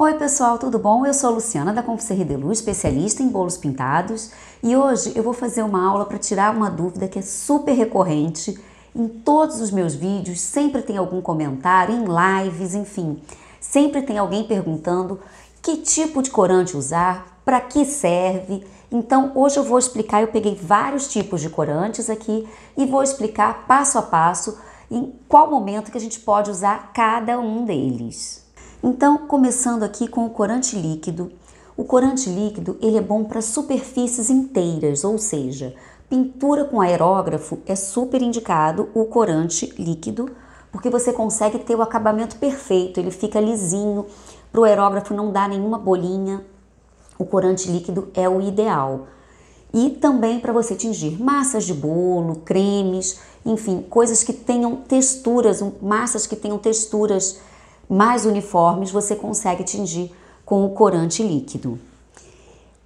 Oi pessoal, tudo bom? Eu sou a Luciana da Conserri de Luz, especialista em bolos pintados, e hoje eu vou fazer uma aula para tirar uma dúvida que é super recorrente em todos os meus vídeos, sempre tem algum comentário, em lives, enfim. Sempre tem alguém perguntando que tipo de corante usar, para que serve. Então hoje eu vou explicar, eu peguei vários tipos de corantes aqui e vou explicar passo a passo em qual momento que a gente pode usar cada um deles. Então, começando aqui com o corante líquido. O corante líquido ele é bom para superfícies inteiras, ou seja, pintura com aerógrafo é super indicado o corante líquido, porque você consegue ter o acabamento perfeito, ele fica lisinho, para o aerógrafo não dar nenhuma bolinha. O corante líquido é o ideal. E também para você tingir massas de bolo, cremes, enfim, coisas que tenham texturas, massas que tenham texturas mais uniformes você consegue atingir com o corante líquido.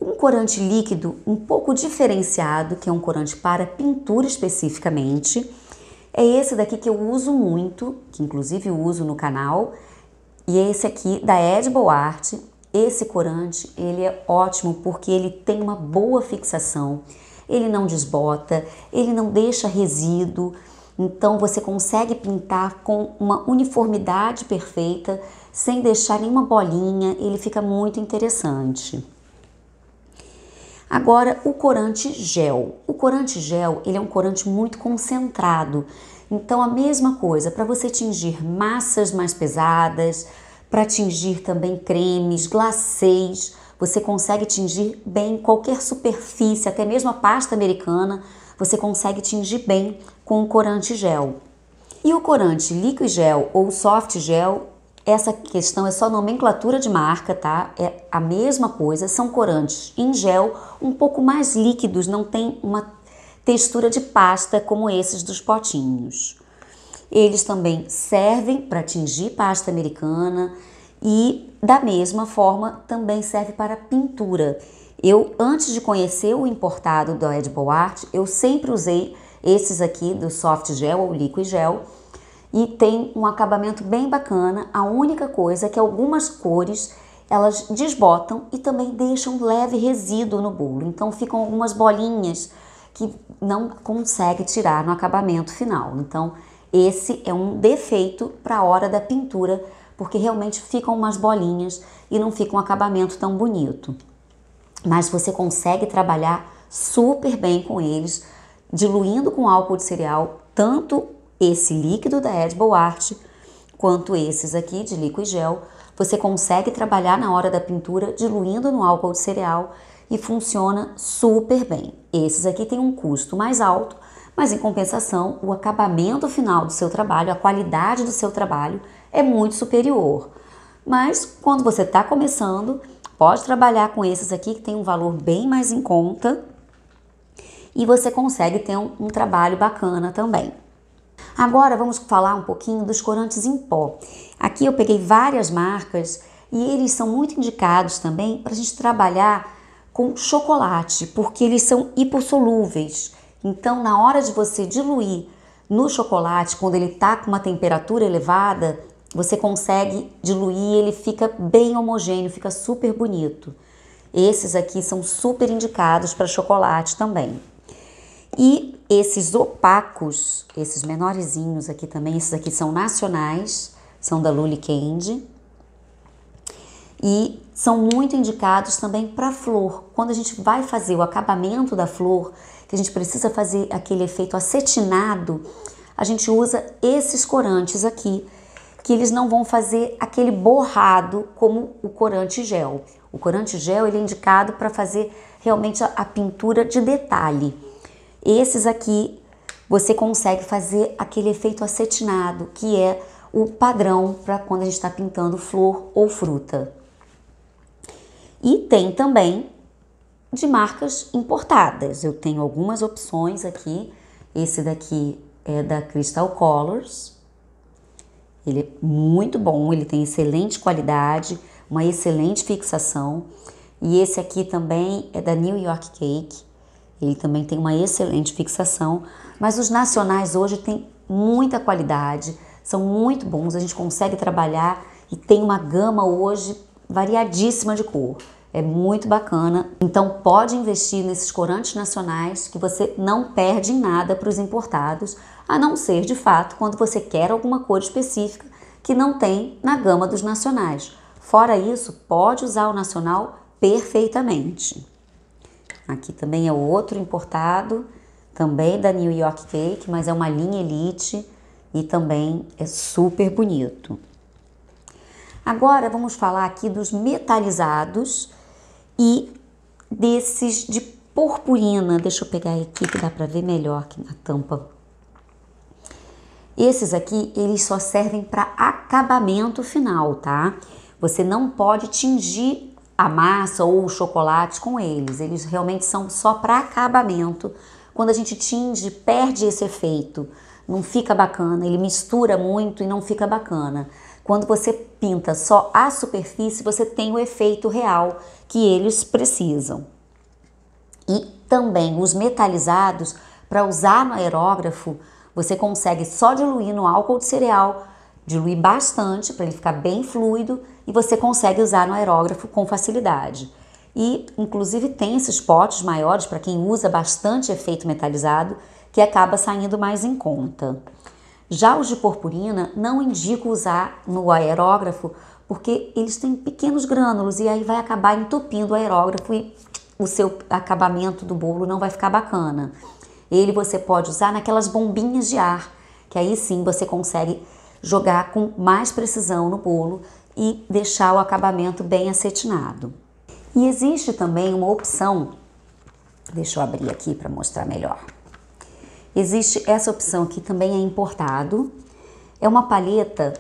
Um corante líquido um pouco diferenciado, que é um corante para pintura especificamente, é esse daqui que eu uso muito, que inclusive uso no canal, e é esse aqui da Edible Art. Esse corante, ele é ótimo porque ele tem uma boa fixação, ele não desbota, ele não deixa resíduo, então você consegue pintar com uma uniformidade perfeita, sem deixar nenhuma bolinha, ele fica muito interessante. Agora, o corante gel. O corante gel, ele é um corante muito concentrado. Então, a mesma coisa, para você tingir massas mais pesadas, para tingir também cremes, glacês, você consegue tingir bem qualquer superfície, até mesmo a pasta americana, você consegue tingir bem com o corante gel. E o corante líquido gel ou soft gel, essa questão é só nomenclatura de marca, tá? É a mesma coisa, são corantes em gel, um pouco mais líquidos, não tem uma textura de pasta como esses dos potinhos. Eles também servem para tingir pasta americana e da mesma forma também serve para pintura. Eu, antes de conhecer o importado da Ed Boart, eu sempre usei esses aqui do Soft Gel ou Liquid Gel e tem um acabamento bem bacana. A única coisa é que algumas cores elas desbotam e também deixam leve resíduo no bolo, então ficam algumas bolinhas que não consegue tirar no acabamento final. Então, esse é um defeito para a hora da pintura, porque realmente ficam umas bolinhas e não fica um acabamento tão bonito mas você consegue trabalhar super bem com eles, diluindo com álcool de cereal tanto esse líquido da Edible Art quanto esses aqui de líquido e gel. Você consegue trabalhar na hora da pintura diluindo no álcool de cereal e funciona super bem. Esses aqui têm um custo mais alto, mas em compensação, o acabamento final do seu trabalho, a qualidade do seu trabalho é muito superior. Mas quando você está começando, Pode trabalhar com esses aqui que tem um valor bem mais em conta e você consegue ter um, um trabalho bacana também. Agora vamos falar um pouquinho dos corantes em pó. Aqui eu peguei várias marcas e eles são muito indicados também para a gente trabalhar com chocolate, porque eles são hipossolúveis. Então, na hora de você diluir no chocolate, quando ele está com uma temperatura elevada, você consegue diluir, ele fica bem homogêneo, fica super bonito. Esses aqui são super indicados para chocolate também. E esses opacos, esses menorzinhos aqui também, esses aqui são nacionais, são da Lully Candy. E são muito indicados também para flor. Quando a gente vai fazer o acabamento da flor, que a gente precisa fazer aquele efeito acetinado, a gente usa esses corantes aqui, que eles não vão fazer aquele borrado como o corante gel. O corante gel ele é indicado para fazer realmente a, a pintura de detalhe. Esses aqui você consegue fazer aquele efeito acetinado, que é o padrão para quando a gente está pintando flor ou fruta. E tem também de marcas importadas. Eu tenho algumas opções aqui. Esse daqui é da Crystal Colors, ele é muito bom, ele tem excelente qualidade, uma excelente fixação. E esse aqui também é da New York Cake. Ele também tem uma excelente fixação, mas os nacionais hoje têm muita qualidade, são muito bons, a gente consegue trabalhar e tem uma gama hoje variadíssima de cor. É muito bacana. Então pode investir nesses corantes nacionais que você não perde em nada para os importados, a não ser de fato quando você quer alguma cor específica que não tem na gama dos nacionais. Fora isso, pode usar o nacional perfeitamente. Aqui também é outro importado, também da New York Cake, mas é uma linha elite e também é super bonito. Agora vamos falar aqui dos metalizados e desses de purpurina. Deixa eu pegar aqui que dá para ver melhor aqui na tampa. Esses aqui, eles só servem para acabamento final, tá? Você não pode tingir a massa ou o chocolate com eles. Eles realmente são só para acabamento. Quando a gente tinge, perde esse efeito. Não fica bacana, ele mistura muito e não fica bacana. Quando você pinta só a superfície, você tem o efeito real que eles precisam. E também os metalizados, para usar no aerógrafo, você consegue só diluir no álcool de cereal, diluir bastante para ele ficar bem fluido e você consegue usar no aerógrafo com facilidade. E inclusive tem esses potes maiores para quem usa bastante efeito metalizado, que acaba saindo mais em conta. Já os de purpurina não indico usar no aerógrafo porque eles têm pequenos grânulos e aí vai acabar entupindo o aerógrafo e o seu acabamento do bolo não vai ficar bacana. Ele você pode usar naquelas bombinhas de ar, que aí sim você consegue jogar com mais precisão no bolo e deixar o acabamento bem acetinado. E existe também uma opção, deixa eu abrir aqui para mostrar melhor. Existe essa opção aqui também é importado. É uma palheta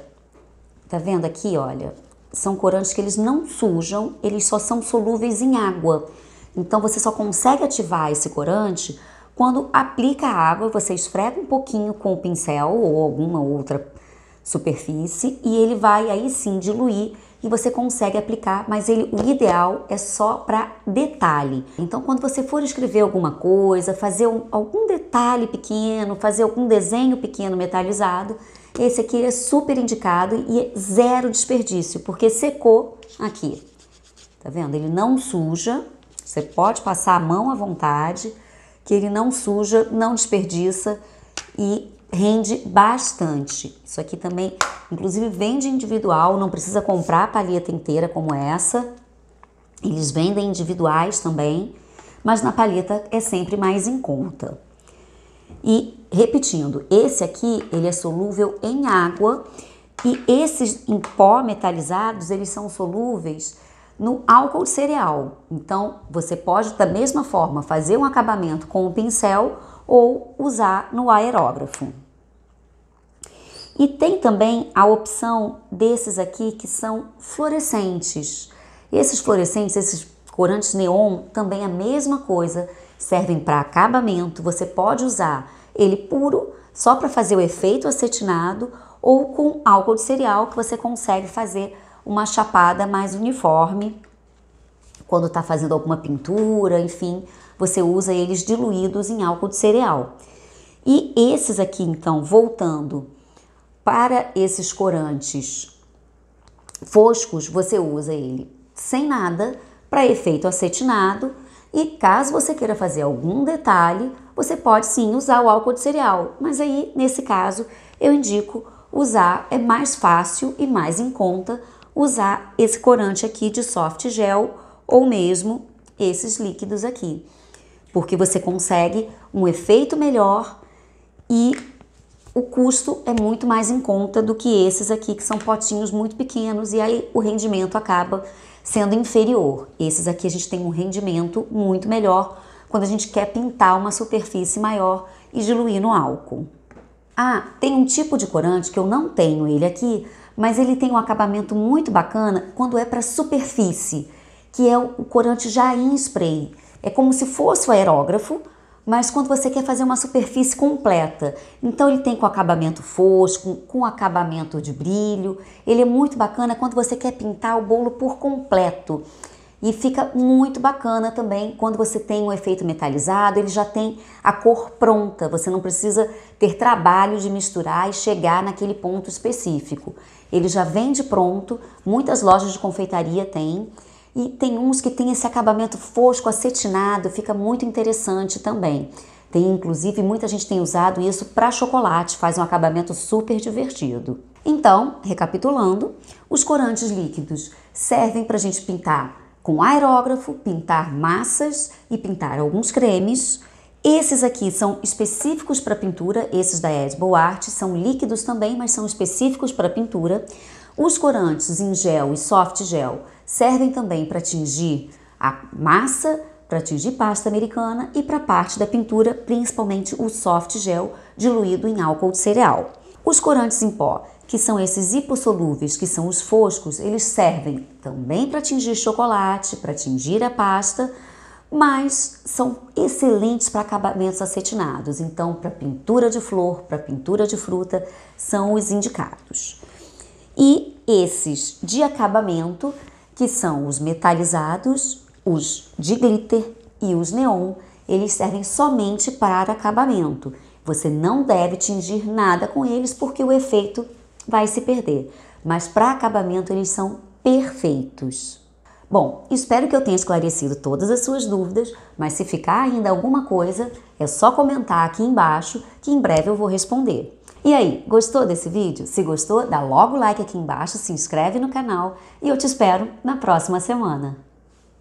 Tá vendo aqui, olha? São corantes que eles não sujam, eles só são solúveis em água. Então você só consegue ativar esse corante quando aplica a água, você esfrega um pouquinho com o pincel ou alguma outra superfície e ele vai aí sim diluir e você consegue aplicar, mas ele o ideal é só para detalhe. Então, quando você for escrever alguma coisa, fazer um, algum detalhe pequeno, fazer algum desenho pequeno metalizado, esse aqui é super indicado e é zero desperdício, porque secou aqui. Tá vendo? Ele não suja, você pode passar a mão à vontade, que ele não suja, não desperdiça e rende bastante. Isso aqui também, inclusive, vende individual, não precisa comprar a palheta inteira como essa. Eles vendem individuais também, mas na palheta é sempre mais em conta. E repetindo, esse aqui ele é solúvel em água e esses em pó metalizados eles são solúveis no álcool cereal. Então você pode da mesma forma fazer um acabamento com o pincel ou usar no aerógrafo. E tem também a opção desses aqui que são fluorescentes. Esses fluorescentes, esses corantes neon, também a mesma coisa servem para acabamento, você pode usar ele puro, só para fazer o efeito acetinado, ou com álcool de cereal, que você consegue fazer uma chapada mais uniforme quando está fazendo alguma pintura, enfim, você usa eles diluídos em álcool de cereal. E esses aqui, então, voltando para esses corantes foscos, você usa ele sem nada para efeito acetinado e caso você queira fazer algum detalhe, você pode sim usar o álcool de cereal, mas aí nesse caso eu indico usar, é mais fácil e mais em conta usar esse corante aqui de soft gel ou mesmo esses líquidos aqui, porque você consegue um efeito melhor e o custo é muito mais em conta do que esses aqui que são potinhos muito pequenos e aí o rendimento acaba sendo inferior. Esses aqui a gente tem um rendimento muito melhor quando a gente quer pintar uma superfície maior e diluir no álcool. Ah, tem um tipo de corante que eu não tenho ele aqui, mas ele tem um acabamento muito bacana quando é para superfície, que é o corante já em spray. É como se fosse o aerógrafo, mas quando você quer fazer uma superfície completa. Então ele tem com acabamento fosco, com acabamento de brilho. Ele é muito bacana quando você quer pintar o bolo por completo. E fica muito bacana também quando você tem um efeito metalizado, ele já tem a cor pronta, você não precisa ter trabalho de misturar e chegar naquele ponto específico. Ele já vende pronto, muitas lojas de confeitaria têm. E tem uns que tem esse acabamento fosco, acetinado, fica muito interessante também. Tem inclusive muita gente tem usado isso para chocolate, faz um acabamento super divertido. Então, recapitulando, os corantes líquidos servem para a gente pintar com aerógrafo, pintar massas e pintar alguns cremes. Esses aqui são específicos para pintura, esses da Edible Art, são líquidos também, mas são específicos para pintura. Os corantes em gel e soft gel servem também para tingir a massa, para tingir pasta americana e para parte da pintura, principalmente o soft gel diluído em álcool de cereal. Os corantes em pó, que são esses hipossolúveis, que são os foscos, eles servem também para tingir chocolate, para tingir a pasta, mas são excelentes para acabamentos acetinados. Então, para pintura de flor, para pintura de fruta, são os indicados e esses de acabamento, que são os metalizados, os de glitter e os neon, eles servem somente para acabamento. Você não deve tingir nada com eles porque o efeito vai se perder. Mas para acabamento eles são perfeitos. Bom, espero que eu tenha esclarecido todas as suas dúvidas, mas se ficar ainda alguma coisa, é só comentar aqui embaixo que em breve eu vou responder. E aí, gostou desse vídeo? Se gostou, dá logo o like aqui embaixo, se inscreve no canal e eu te espero na próxima semana.